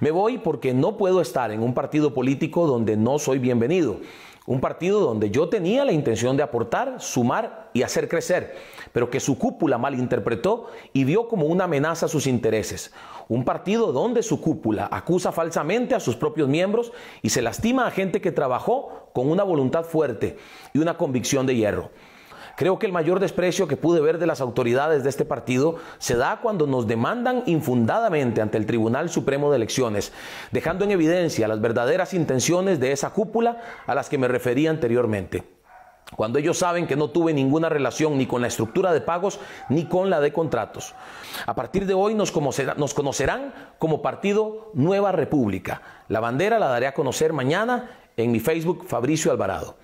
Me voy porque no puedo estar en un partido político donde no soy bienvenido. Un partido donde yo tenía la intención de aportar, sumar y hacer crecer, pero que su cúpula malinterpretó y vio como una amenaza a sus intereses. Un partido donde su cúpula acusa falsamente a sus propios miembros y se lastima a gente que trabajó con una voluntad fuerte y una convicción de hierro. Creo que el mayor desprecio que pude ver de las autoridades de este partido se da cuando nos demandan infundadamente ante el Tribunal Supremo de Elecciones, dejando en evidencia las verdaderas intenciones de esa cúpula a las que me referí anteriormente cuando ellos saben que no tuve ninguna relación ni con la estructura de pagos ni con la de contratos. A partir de hoy nos, conocerán como Partido Nueva República. La bandera la daré a conocer mañana en mi Facebook Fabricio Alvarado.